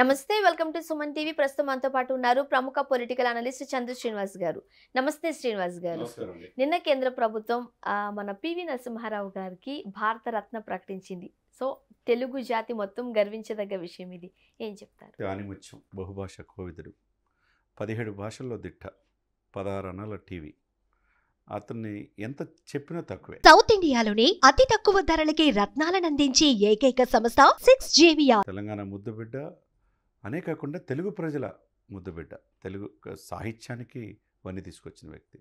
నమస్తే welcome to Suman TV ప్రస్తుతం మనతో పాటు ఉన్నారు ప్రముఖ పొలిటికల్ అనలిస్ట్ చంద్ర శ్రీనివాస్ గారు నమస్తే శ్రీనివాస్ గారు నిన్న కేంద్ర ప్రభుత్వం మన పివి నరసింహారావు గారికి భారత రత్న ప్రకటించింది సో తెలుగు జాతి మొత్తం గర్వించదగ్గ విషయం ఇది ఏం చెప్తారు కానిముత్యం బహుభాష కోవిదుడు పదిహేడు భాషల్లో దిట్ట పదహారు అన్నల టీవీ అతన్ని ఎంత చెప్పినా తక్కువే సౌత్ ఇండియాలోనే అతి తక్కువ ధరలకి రత్నాలను అందించే ఏకైక సంస్థ సిక్స్ జేవియా తెలంగాణ ముద్దుబిడ్డ అనే కాకుండా తెలుగు ప్రజల ముద్దబిడ్డ తెలుగు సాహిత్యానికి వన్ని తీసుకొచ్చిన వ్యక్తి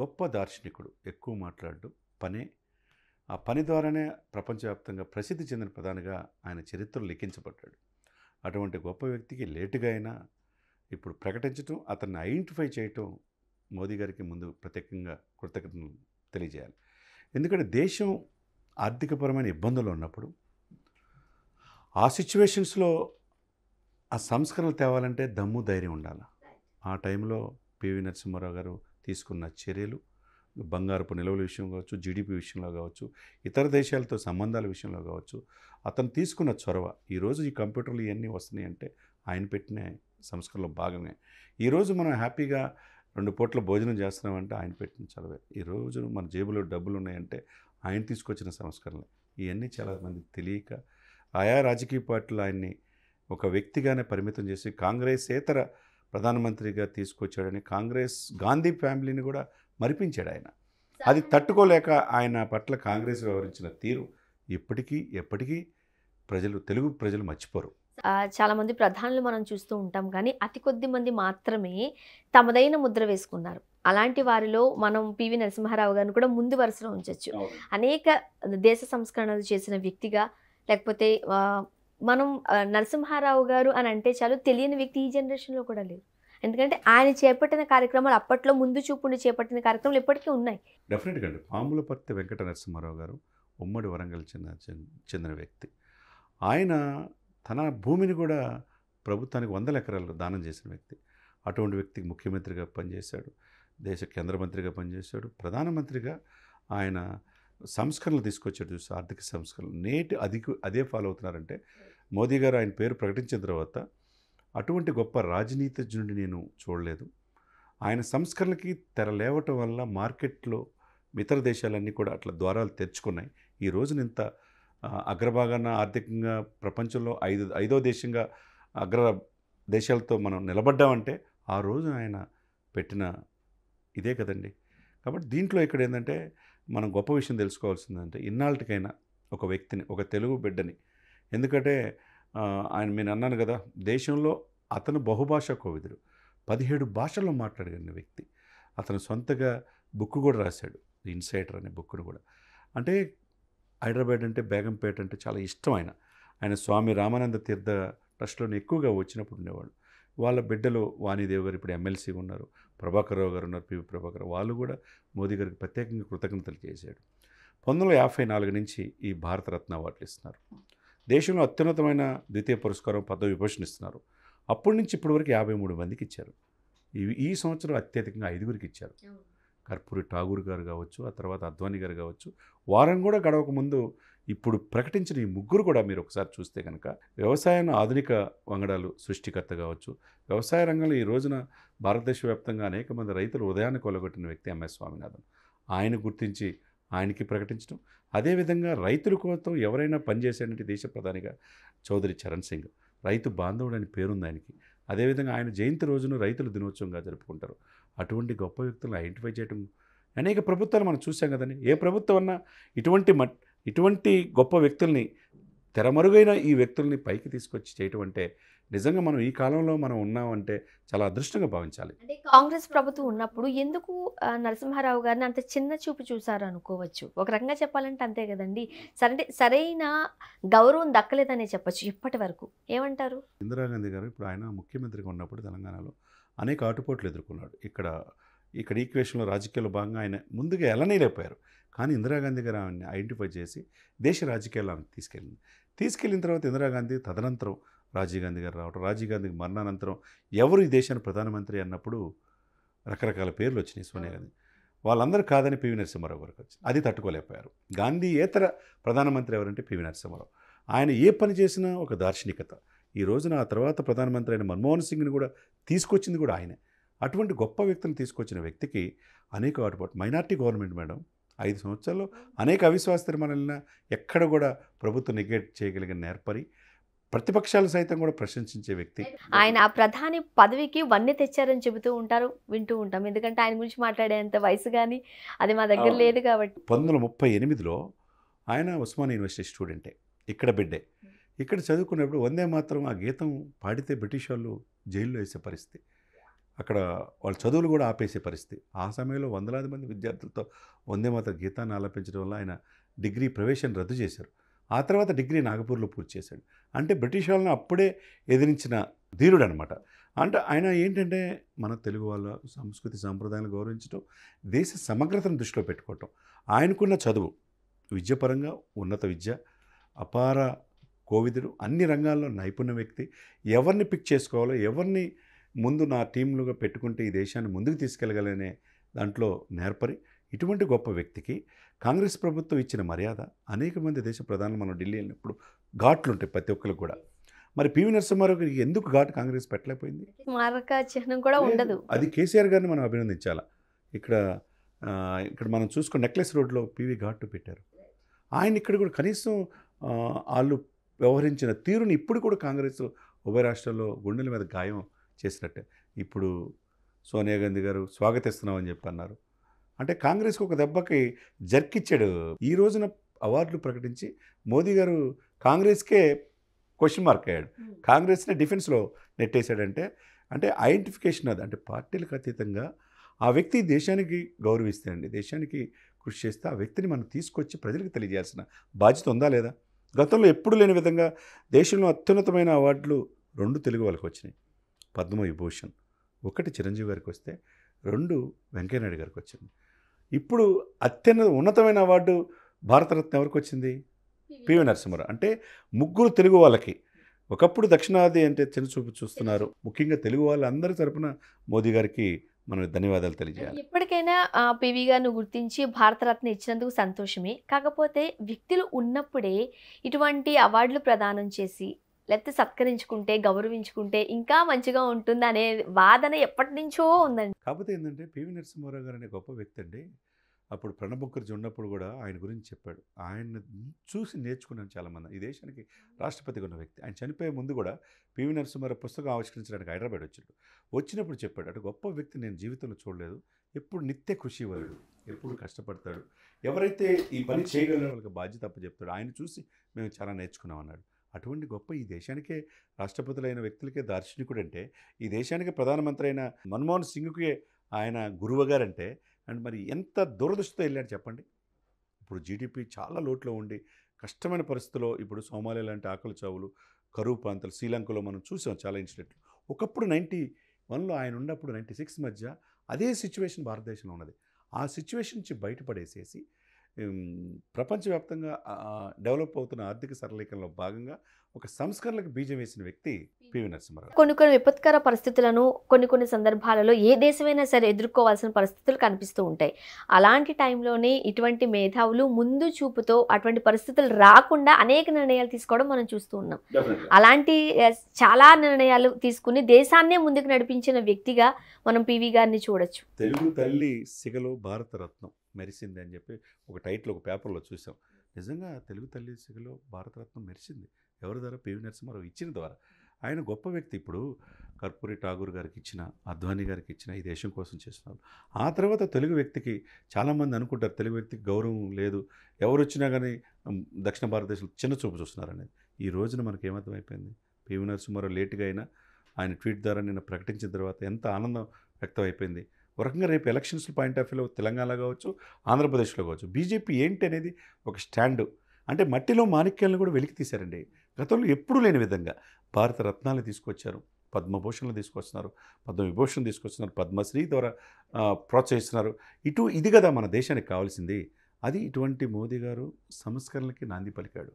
గొప్ప దార్శనికుడు ఎక్కువ మాట్లాడు పనే ఆ పని ద్వారానే ప్రపంచవ్యాప్తంగా ప్రసిద్ధి చెందిన ప్రధానిగా ఆయన చరిత్ర లిఖించబడ్డాడు అటువంటి గొప్ప వ్యక్తికి లేటుగా అయినా ఇప్పుడు ప్రకటించడం అతన్ని ఐడెంటిఫై చేయటం మోదీ గారికి ముందు ప్రత్యేకంగా కృతజ్ఞతను తెలియజేయాలి ఎందుకంటే దేశం ఆర్థికపరమైన ఇబ్బందులు ఉన్నప్పుడు ఆ సిచ్యువేషన్స్లో ఆ సంస్కరణలు తేవాలంటే దమ్ము ధైర్యం ఉండాలి ఆ టైంలో పివి నరసింహారావు గారు తీసుకున్న చర్యలు బంగారపు నిల్వల విషయం కావచ్చు జీడిపి విషయంలో కావచ్చు ఇతర దేశాలతో సంబంధాల విషయంలో కావచ్చు అతను తీసుకున్న చొరవ ఈరోజు ఈ కంప్యూటర్లు ఇవన్నీ వస్తున్నాయి అంటే ఆయన పెట్టిన సంస్కరణలో భాగమే ఈరోజు మనం హ్యాపీగా రెండు పూట్ల భోజనం చేస్తున్నామంటే ఆయన పెట్టిన చొరవే ఈరోజు మన జేబులో డబ్బులు ఉన్నాయంటే ఆయన తీసుకొచ్చిన సంస్కరణలే ఇవన్నీ చాలామంది తెలియక ఆయా రాజకీయ పార్టీలు ఆయన్ని ఒక వ్యక్తిగానే పరిమితం చేసి కాంగ్రెస్ ఇతర ప్రధానమంత్రిగా తీసుకొచ్చాడని కాంగ్రెస్ గాంధీ ఫ్యామిలీని కూడా మరిపించాడు ఆయన అది తట్టుకోలేక ఆయన పట్ల కాంగ్రెస్ వ్యవహరించిన తీరు ఇప్పటికీ ఎప్పటికీ ప్రజలు తెలుగు ప్రజలు మర్చిపోరు చాలామంది ప్రధానులు మనం చూస్తూ ఉంటాం కానీ అతి కొద్ది మంది మాత్రమే తమదైన ముద్ర వేసుకున్నారు అలాంటి వారిలో మనం పివి నరసింహారావు గారిని కూడా ముందు వరుసలో ఉంచవచ్చు అనేక దేశ సంస్కరణలు చేసిన వ్యక్తిగా లేకపోతే మనం నరసింహారావు గారు అని అంటే చాలు తెలియని వ్యక్తి ఈ జనరేషన్లో కూడా లేదు ఎందుకంటే ఆయన చేపట్టిన కార్యక్రమాలు అప్పట్లో ముందు చూపుండి చేపట్టిన కార్యక్రమాలు ఇప్పటికీ ఉన్నాయి డెఫినెట్గా అండి పాములపర్తి వెంకట నరసింహారావు గారు ఉమ్మడి వరంగల్ చెందిన చెందిన వ్యక్తి ఆయన తన భూమిని కూడా ప్రభుత్వానికి వందల ఎకరాలు దానం చేసిన వ్యక్తి అటువంటి వ్యక్తికి ముఖ్యమంత్రిగా పనిచేశాడు దేశ కేంద్ర మంత్రిగా పనిచేశాడు ప్రధానమంత్రిగా ఆయన సంస్కరణలు తీసుకొచ్చాడు చూసి ఆర్థిక సంస్కరణలు నేటి అధిక అదే ఫాలో అవుతున్నారంటే మోదీ గారు ఆయన పేరు ప్రకటించిన తర్వాత అటువంటి గొప్ప రాజనీతిజ్ఞుడిని నేను చూడలేదు ఆయన సంస్కరణలకి తెర లేవటం వల్ల మార్కెట్లో ఇతర దేశాలన్నీ కూడా అట్లా ద్వారాలు తెచ్చుకున్నాయి ఈ రోజున ఇంత అగ్రభాగాన ఆర్థికంగా ప్రపంచంలో ఐదు ఐదో దేశంగా అగ్ర దేశాలతో మనం నిలబడ్డామంటే ఆ రోజున ఆయన పెట్టిన ఇదే కదండి కాబట్టి దీంట్లో ఇక్కడ ఏంటంటే మనం గొప్ప విషయం తెలుసుకోవాల్సిందంటే ఇన్నాళ్ళకైనా ఒక వ్యక్తిని ఒక తెలుగు బిడ్డని ఎందుకంటే ఆయన నేను అన్నాను కదా దేశంలో అతను బహుభాష కోవిదుడు పదిహేడు భాషల్లో మాట్లాడగలిగిన వ్యక్తి అతను సొంతగా బుక్ కూడా రాశాడు ఇన్సైటర్ అనే బుక్ను కూడా అంటే హైదరాబాద్ అంటే బేగంపేట అంటే చాలా ఇష్టం ఆయన ఆయన స్వామి రామానంద తీర్థ ట్రస్ట్లోనే ఎక్కువగా వచ్చినప్పుడు ఉండేవాడు వాళ్ళ బిడ్డలు వాణిదేవి గారు ఇప్పుడు ఎమ్మెల్సీ ఉన్నారు ప్రభాకర్ రావు గారు ఉన్నారు పివి ప్రభాకర్ వాళ్ళు కూడా మోదీ గారికి ప్రత్యేకంగా కృతజ్ఞతలు చేశాడు పంతొమ్మిది యాభై నాలుగు నుంచి ఈ భారతరత్న అవార్డులు ఇస్తున్నారు దేశంలో అత్యున్నతమైన ద్వితీయ పురస్కారం పదవి విభూషణ ఇస్తున్నారు అప్పటి నుంచి ఇప్పటి వరకు యాభై మూడు మందికి ఇచ్చారు ఈ సంవత్సరం అత్యధికంగా ఐదుగురికి ఇచ్చారు కర్పూరి ఠాగూర్ గారు కావచ్చు ఆ తర్వాత అద్వానీ గారు కావచ్చు వారం కూడా గడవక ముందు ఇప్పుడు ప్రకటించిన ఈ ముగ్గురు కూడా మీరు ఒకసారి చూస్తే కనుక వ్యవసాయాన్ని ఆధునిక వంగడాలు సృష్టికర్త కావచ్చు వ్యవసాయ రంగంలో ఈ రోజున భారతదేశ వ్యాప్తంగా అనేక మంది రైతులు ఉదయాన్ని కొలగొట్టిన వ్యక్తి ఎంఎస్ స్వామినాథన్ ఆయన గుర్తించి ఆయనకి ప్రకటించడం అదేవిధంగా రైతుల కోసం ఎవరైనా పనిచేసేటువంటి దేశ ప్రధానిగా చౌదరి చరణ్ సింగ్ రైతు బాంధవుడు అని పేరుంది ఆయనకి అదేవిధంగా ఆయన జయంతి రోజును రైతుల దినోత్సవంగా జరుపుకుంటారు అటువంటి గొప్ప వ్యక్తులను ఐడెంటిఫై చేయడం అనేక ప్రభుత్వాలు మనం చూసాం కదండి ఏ ప్రభుత్వం అన్నా ఇటువంటి మట్ ఇటువంటి గొప్ప వ్యక్తుల్ని తెరమరుగైన ఈ వ్యక్తుల్ని పైకి తీసుకొచ్చి చేయటం అంటే నిజంగా మనం ఈ కాలంలో మనం ఉన్నామంటే చాలా అదృష్టంగా భావించాలి అంటే కాంగ్రెస్ ప్రభుత్వం ఉన్నప్పుడు ఎందుకు నరసింహారావు గారిని అంత చిన్న చూపు చూసారు అనుకోవచ్చు ఒక రకంగా చెప్పాలంటే అంతే కదండి సరే సరైన గౌరవం దక్కలేదనే చెప్పచ్చు ఇప్పటి వరకు ఏమంటారు ఇందిరాగాంధీ గారు ఇప్పుడు ఆయన ముఖ్యమంత్రిగా ఉన్నప్పుడు తెలంగాణలో అనేక ఆటుపోట్లు ఎదుర్కొన్నాడు ఇక్కడ ఇక్కడ ఈక్వేషన్లో రాజకీయాల్లో భాగంగా ఆయన ముందుగా ఎలనేయలేకపోయారు కానీ ఇందిరాగాంధీ గారు ఆయన్ని ఐడెంటిఫై చేసి దేశ రాజకీయాలు ఆమె తీసుకెళ్ళింది తీసుకెళ్ళిన తర్వాత ఇందిరాగాంధీ తదనంతరం రాజీవ్ గాంధీ గారు రావడం రాజీవ్ గాంధీ మరణానంతరం ఎవరు ఈ దేశానికి ప్రధానమంత్రి అన్నప్పుడు రకరకాల పేర్లు వచ్చినాయి సోనియా గాంధీ వాళ్ళందరూ కాదని పివి నరసింహారావు గారికి వచ్చింది అది తట్టుకోలేకపోయారు గాంధీ ఏతర ప్రధానమంత్రి ఎవరంటే పివి నరసింహారావు ఆయన ఏ పని చేసినా ఒక దార్శనికత ఈ రోజున ఆ తర్వాత ప్రధానమంత్రి అయిన మన్మోహన్ సింగ్ని కూడా తీసుకొచ్చింది కూడా ఆయనే అటువంటి గొప్ప వ్యక్తులు తీసుకొచ్చిన వ్యక్తికి అనేక ఆటుపాటు మైనార్టీ గవర్నమెంట్ మేడం ఐదు సంవత్సరాల్లో అనేక అవిశ్వాస తీర్మానాలైన ఎక్కడ కూడా ప్రభుత్వం నెగ్లెక్ట్ చేయగలిగిన నేర్పరి ప్రతిపక్షాలు సైతం కూడా ప్రశంసించే వ్యక్తి ఆయన ఆ ప్రధాని పదవికి వన్నె తెచ్చారని చెబుతూ ఉంటారు వింటూ ఉంటాం ఎందుకంటే ఆయన గురించి మాట్లాడేంత వయసు కానీ అది మా దగ్గర లేదు కాబట్టి పంతొమ్మిది ముప్పై ఎనిమిదిలో ఆయన ఉస్మాన్ యూనివర్సిటీ స్టూడెంటే ఇక్కడ బిడ్డే ఇక్కడ చదువుకున్నప్పుడు వందే మాత్రం ఆ గీతం పాడితే బ్రిటిష్ వాళ్ళు జైల్లో వేసే పరిస్థితి అక్కడ వాళ్ళ చదువులు కూడా ఆపేసే పరిస్థితి ఆ సమయంలో వందలాది మంది విద్యార్థులతో వందే మాత్రం గీతాన్ని ఆలపించడం వల్ల ఆయన డిగ్రీ ప్రవేశం రద్దు చేశారు ఆ తర్వాత డిగ్రీ నాగపూర్లో పూర్తి చేశాడు అంటే బ్రిటిష్ వాళ్ళని అప్పుడే ఎదిరించిన ధీరుడు అనమాట అంటే ఆయన ఏంటంటే మన తెలుగు వాళ్ళ సంస్కృతి సాంప్రదాయాలను గౌరవించడం దేశ సమగ్రతను దృష్టిలో పెట్టుకోవటం ఆయనకున్న చదువు విద్యపరంగా ఉన్నత విద్య అపార కోవిదుడు అన్ని రంగాల్లో నైపుణ్య వ్యక్తి ఎవరిని పిక్ చేసుకోవాలో ఎవరిని ముందు నా టీంలుగా పెట్టుకుంటే ఈ దేశాన్ని ముందుకు తీసుకెళ్ళగలనే దాంట్లో నేర్పరి ఇటువంటి గొప్ప వ్యక్తికి కాంగ్రెస్ ప్రభుత్వం ఇచ్చిన మర్యాద అనేక మంది దేశ ప్రధానులు మనం ఢిల్లీ వెళ్ళినప్పుడు ఘాట్లు ఉంటాయి ప్రతి ఒక్కరికి కూడా మరి పివి నరసింహారావు గారికి ఎందుకు ఘాటు కాంగ్రెస్ పెట్టలేకపోయింది చిహ్నం కూడా ఉండదు అది కేసీఆర్ గారిని మనం అభినందించాలా ఇక్కడ ఇక్కడ మనం చూసుకున్న నెక్లెస్ రోడ్లో పివి ఘాట్ పెట్టారు ఆయన ఇక్కడ కూడా కనీసం వాళ్ళు వ్యవహరించిన తీరుని ఇప్పుడు కూడా కాంగ్రెస్ ఉభయ రాష్ట్రాల్లో గుండెల మీద గాయం చేసినట్టే ఇప్పుడు సోనియా గాంధీ గారు స్వాగతిస్తున్నామని చెప్పి అన్నారు అంటే కాంగ్రెస్కి ఒక దెబ్బకి జర్కిచ్చాడు ఈ రోజున అవార్డులు ప్రకటించి మోదీ గారు కాంగ్రెస్కే క్వశ్చన్ మార్క్ అయ్యాడు కాంగ్రెస్ని డిఫెన్స్లో నెట్టేశాడంటే అంటే ఐడెంటిఫికేషన్ అది అంటే పార్టీలకు అతీతంగా ఆ వ్యక్తి దేశానికి గౌరవిస్తాడండి దేశానికి కృషి చేస్తే ఆ వ్యక్తిని మనం తీసుకొచ్చి ప్రజలకు తెలియజేయాల్సిన బాధ్యత ఉందా లేదా గతంలో ఎప్పుడు లేని విధంగా దేశంలో అత్యున్నతమైన అవార్డులు రెండు తెలుగు వాళ్ళకి వచ్చినాయి పద్మ విభూషణ్ ఒకటి చిరంజీవి గారికి వస్తే రెండు వెంకయ్యనాయుడు గారికి వచ్చింది ఇప్పుడు అత్యంత ఉన్నతమైన అవార్డు భారతరత్న ఎవరికి వచ్చింది పివి నరసింహరావు అంటే ముగ్గురు తెలుగు వాళ్ళకి ఒకప్పుడు దక్షిణాది అంటే చిన్న చూస్తున్నారు ముఖ్యంగా తెలుగు వాళ్ళందరి తరపున మోదీ గారికి మనం ధన్యవాదాలు తెలియజేయాలి ఇప్పటికైనా పివి గారిని గుర్తించి భారతరత్న ఇచ్చినందుకు సంతోషమే కాకపోతే వ్యక్తులు ఉన్నప్పుడే ఇటువంటి అవార్డులు ప్రదానం చేసి లేకపోతే సత్కరించుకుంటే గౌరవించుకుంటే ఇంకా మంచిగా ఉంటుంది అనే వాదన ఎప్పటి నుంచో ఉందండి కాకపోతే ఏంటంటే పివి నరసింహారావు గారు అనే గొప్ప వ్యక్తి అండి అప్పుడు ప్రణబ్ ముఖర్జీ ఉన్నప్పుడు కూడా ఆయన గురించి చెప్పాడు ఆయన చూసి నేర్చుకున్నాను చాలామంది ఈ దేశానికి రాష్ట్రపతిగా ఉన్న వ్యక్తి ఆయన చనిపోయే ముందు కూడా పివి నరసింహారావు పుస్తకం ఆవిష్కరించడానికి హైదరాబాద్ వచ్చాడు వచ్చినప్పుడు చెప్పాడు అంటే గొప్ప వ్యక్తి నేను జీవితంలో చూడలేదు ఎప్పుడు నిత్య కృషి వాడు ఎప్పుడు కష్టపడతాడు ఎవరైతే ఈ పని చేయగలరో వాళ్ళకి బాధ్యత చెప్తాడు ఆయన చూసి మేము చాలా నేర్చుకున్నాం అన్నాడు అటువంటి గొప్ప ఈ దేశానికే రాష్ట్రపతులైన వ్యక్తులకే దార్శనికుడు అంటే ఈ దేశానికి ప్రధానమంత్రి అయిన మన్మోహన్ సింగ్కే ఆయన గురువుగారంటే అండ్ మరి ఎంత దురదృష్టితో వెళ్ళాడు చెప్పండి ఇప్పుడు జీడిపి చాలా లోట్లో ఉండి కష్టమైన పరిస్థితిలో ఇప్పుడు సోమాలి లాంటి ఆకలి చావులు కరువు ప్రాంతాలు శ్రీలంకలో మనం చూసాం చాలా ఇన్సిడెంట్లు ఒకప్పుడు నైంటీ వన్లో ఆయన ఉన్నప్పుడు నైంటీ సిక్స్ మధ్య అదే సిచ్యువేషన్ భారతదేశంలో ఉన్నది ఆ సిచ్యువేషన్ నుంచి బయటపడేసేసి ప్రపంచవ్యాప్తంగా డెవలప్ అవుతున్న ఆర్థిక సరళీకరణలో భాగంగా ఒక సంస్కరణలకు బీజం వేసిన వ్యక్తి పివి నరసింహారావు కొన్ని కొన్ని విపత్కర పరిస్థితులను కొన్ని కొన్ని సందర్భాలలో ఏ దేశమైనా సరే ఎదుర్కోవాల్సిన పరిస్థితులు కనిపిస్తూ ఉంటాయి అలాంటి టైంలోనే ఇటువంటి మేధావులు ముందు చూపుతో అటువంటి పరిస్థితులు రాకుండా అనేక నిర్ణయాలు తీసుకోవడం మనం చూస్తూ ఉన్నాం అలాంటి చాలా నిర్ణయాలు తీసుకుని దేశాన్నే ముందుకు నడిపించిన వ్యక్తిగా మనం పివి గారిని చూడొచ్చు తెలుగు తల్లి సిగలో భారతరత్నం మెరిసింది అని చెప్పి ఒక టైటిల్ ఒక పేపర్లో చూసాం నిజంగా తెలుగు తల్లి సిగలో భారతరత్నం మెరిసింది ఎవరి ద్వారా పివి నరసింహారావు ఇచ్చిన ద్వారా ఆయన గొప్ప వ్యక్తి ఇప్పుడు కర్పూరి ఠాగూర్ గారికి ఇచ్చిన అద్వానీ గారికి ఇచ్చిన ఈ దేశం కోసం చేస్తున్నారు ఆ తర్వాత తెలుగు వ్యక్తికి చాలామంది అనుకుంటారు తెలుగు వ్యక్తికి గౌరవం లేదు ఎవరు వచ్చినా కానీ దక్షిణ భారతదేశంలో చిన్న చూపు చూస్తున్నారు అనేది ఈ రోజున మనకు ఏమర్థమైపోయింది పివి నరసింహారావు లేటుగా అయినా ఆయన ట్వీట్ ద్వారా నిన్న ప్రకటించిన తర్వాత ఎంత ఆనందం వ్యక్తమైపోయింది ఒక రకంగా రేపు ఎలక్షన్స్ పాయింట్ ఆఫ్ వ్యూలో తెలంగాణ కావచ్చు ఆంధ్రప్రదేశ్లో కావచ్చు బీజేపీ ఏంటి అనేది ఒక స్టాండు అంటే మట్టిలో మాణిక్యాలను కూడా వెలికి తీశారండి గతంలో ఎప్పుడూ లేని విధంగా భారత రత్నాలు తీసుకొచ్చారు పద్మభూషణలు తీసుకొస్తున్నారు పద్మవిభూషణ్ తీసుకొస్తున్నారు పద్మశ్రీ ద్వారా ప్రోత్సహిస్తున్నారు ఇటు ఇది కదా మన దేశానికి కావాల్సింది అది ఇటువంటి మోదీ గారు సంస్కరణలకి నాంది పలికాడు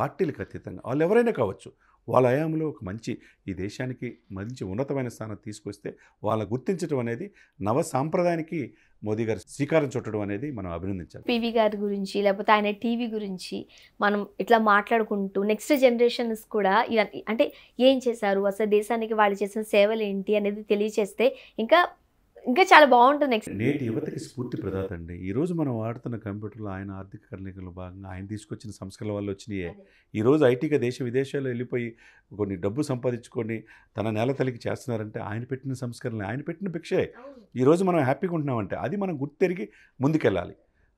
పార్టీలకు అతీతంగా వాళ్ళు ఎవరైనా కావచ్చు వాళ్ళ హయాంలో ఒక మంచి ఈ దేశానికి మంచి ఉన్నతమైన స్థానం తీసుకొస్తే వాళ్ళ గుర్తించడం అనేది నవ సాంప్రదాయానికి మోదీ గారు శ్రీకారం చుట్టడం అనేది మనం అభినందించాలి పివి గారి గురించి లేకపోతే ఆయన టీవీ గురించి మనం ఇట్లా మాట్లాడుకుంటూ నెక్స్ట్ జనరేషన్స్ కూడా అంటే ఏం చేశారు అసలు దేశానికి వాళ్ళు చేసిన సేవలు ఏంటి అనేది తెలియచేస్తే ఇంకా ఇంకా చాలా బాగుంటుంది నెక్స్ట్ నేటి యువతకి స్ఫూర్తి ప్రదాత అండి ఈరోజు మనం వాడుతున్న కంప్యూటర్లు ఆయన ఆర్థిక కరణికలో భాగంగా ఆయన తీసుకొచ్చిన సంస్కరణల వల్ల వచ్చినాయే ఈరోజు ఐటీగా దేశ విదేశాల్లో వెళ్ళిపోయి కొన్ని డబ్బు సంపాదించుకొని తన నేల తల్లికి చేస్తున్నారంటే ఆయన పెట్టిన సంస్కరణలు ఆయన పెట్టిన భిక్షే ఈరోజు మనం హ్యాపీగా ఉంటున్నామంటే అది మనం గుర్తెరిగి ముందుకెళ్ళాలి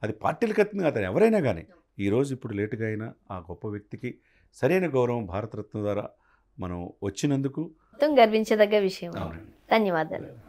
అది పార్టీలు అతను అతను ఎవరైనా కానీ ఈరోజు ఇప్పుడు లేటుగా అయినా ఆ గొప్ప వ్యక్తికి సరైన గౌరవం భారతరత్న ద్వారా మనం వచ్చినందుకు గర్వించదగ్గ విషయం ధన్యవాదాలు